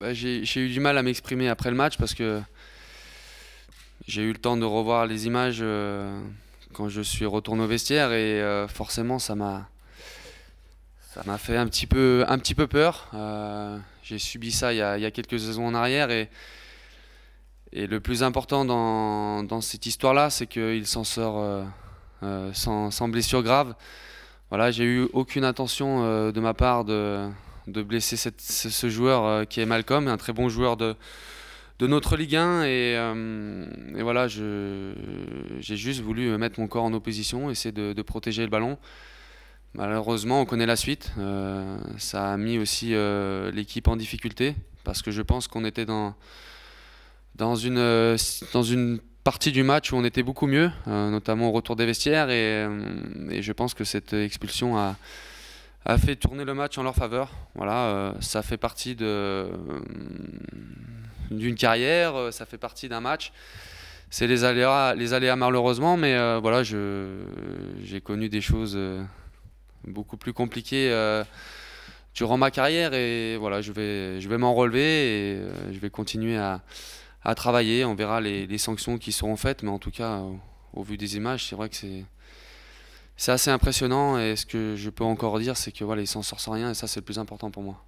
Bah, j'ai eu du mal à m'exprimer après le match parce que j'ai eu le temps de revoir les images euh, quand je suis retourné au vestiaire et euh, forcément ça m'a ça m'a fait un petit peu un petit peu peur. Euh, j'ai subi ça il y, a, quelques saisons en arrière et et le plus important dans, cette histoire-là, c'est qu'il s'en sort sans, sans, blessure grave. Voilà, j'ai eu aucune intention de ma part de, de blesser ce, joueur euh, qui est Malcolm, un très bon joueur de, de notre Ligue 1. Euh, et, voilà, j'ai juste voulu mettre mon corps en opposition, essayer de, protéger le ballon. Malheureusement, on connaît la suite. Euh, ça a mis aussi l'équipe en difficulté parce que je pense qu'on était dans, dans, une, dans une partie du match où on était beaucoup mieux, notamment au retour des vestiaires. Et, et je pense que cette expulsion a, a fait tourner le match en leur faveur. Voilà, euh, ça fait partie de euh, d'une carrière, euh, ça fait partie d'un match. C'est les aléas, les aléas malheureusement, mais voilà, je j'ai connu des choses beaucoup plus compliquées durant ma carrière et voilà, je vais je vais m'en relever et je vais continuer à, à travailler. On verra les, les, sanctions qui seront faites, mais en tout cas, au vu des images, c'est vrai que c'est c'est assez impressionnant et ce que je peux encore dire, c'est que voilà, il s'en sort sans rien et ça, c'est le plus important pour moi.